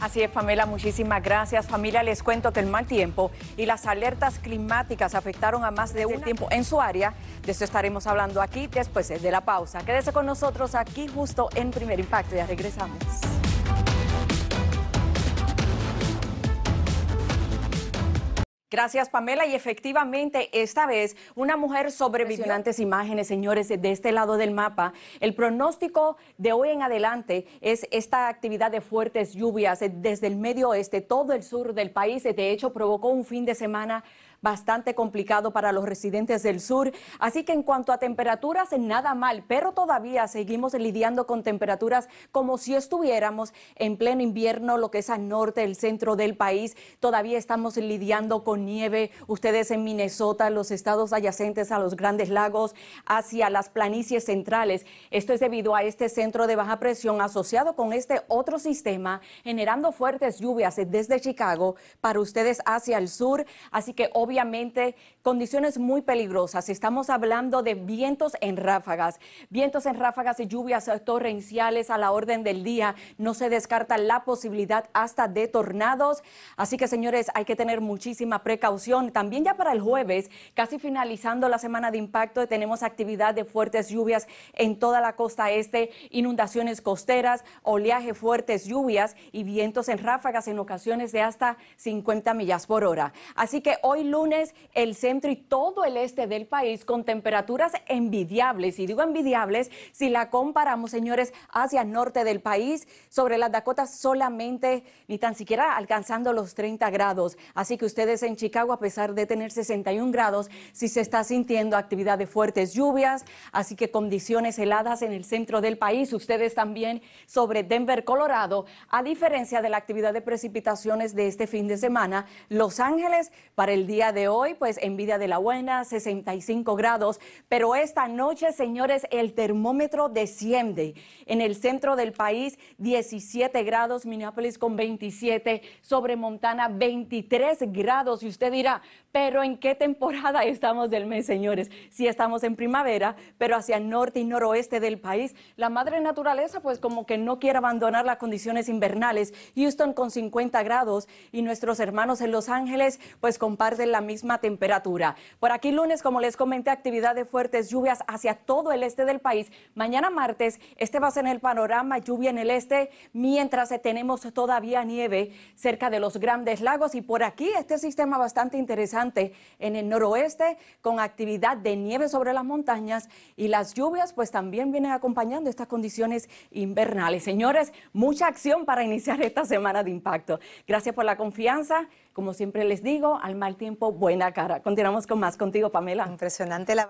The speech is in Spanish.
Así es, Pamela, muchísimas gracias. Familia, les cuento que el mal tiempo y las alertas climáticas afectaron a más de un tiempo en su área. De eso estaremos hablando aquí después de la pausa. Quédese con nosotros aquí justo en Primer Impacto. Ya regresamos. Gracias, Pamela. Y efectivamente, esta vez una mujer sobrevivió. imágenes, señores, de este lado del mapa. El pronóstico de hoy en adelante es esta actividad de fuertes lluvias eh, desde el medio oeste, todo el sur del país. Eh, de hecho, provocó un fin de semana bastante complicado para los residentes del sur. Así que en cuanto a temperaturas, nada mal, pero todavía seguimos lidiando con temperaturas como si estuviéramos en pleno invierno, lo que es al norte, el centro del país. Todavía estamos lidiando con nieve. Ustedes en Minnesota, los estados adyacentes a los grandes lagos, hacia las planicies centrales. Esto es debido a este centro de baja presión asociado con este otro sistema, generando fuertes lluvias desde Chicago para ustedes hacia el sur. Así que obviamente obviamente condiciones muy peligrosas. Estamos hablando de vientos en ráfagas, vientos en ráfagas y lluvias torrenciales a la orden del día. No se descarta la posibilidad hasta de tornados. Así que, señores, hay que tener muchísima precaución. También ya para el jueves, casi finalizando la semana de impacto, tenemos actividad de fuertes lluvias en toda la costa este, inundaciones costeras, oleaje, fuertes lluvias y vientos en ráfagas en ocasiones de hasta 50 millas por hora. Así que hoy el centro y todo el este del país con temperaturas envidiables. Y digo envidiables si la comparamos, señores, hacia el norte del país, sobre las Dakotas solamente ni tan siquiera alcanzando los 30 grados. Así que ustedes en Chicago, a pesar de tener 61 grados, si se está sintiendo actividad de fuertes lluvias, así que condiciones heladas en el centro del país. Ustedes también sobre Denver, Colorado, a diferencia de la actividad de precipitaciones de este fin de semana, Los Ángeles para el día de hoy, pues envidia de la buena, 65 grados, pero esta noche, señores, el termómetro desciende. En el centro del país, 17 grados, Minneapolis con 27, sobre Montana 23 grados. Y usted dirá, pero ¿en qué temporada estamos del mes, señores? Si estamos en primavera, pero hacia norte y noroeste del país, la madre naturaleza, pues como que no quiere abandonar las condiciones invernales. Houston con 50 grados y nuestros hermanos en Los Ángeles, pues comparten la misma temperatura. Por aquí lunes, como les comenté, actividad de fuertes lluvias hacia todo el este del país. Mañana martes, este va a ser el panorama, lluvia en el este, mientras eh, tenemos todavía nieve cerca de los grandes lagos. Y por aquí este sistema bastante interesante en el noroeste, con actividad de nieve sobre las montañas y las lluvias, pues también vienen acompañando estas condiciones invernales. Señores, mucha acción para iniciar esta semana de impacto. Gracias por la confianza. Como siempre les digo, al mal tiempo buena cara. Continuamos con más contigo, Pamela. Impresionante la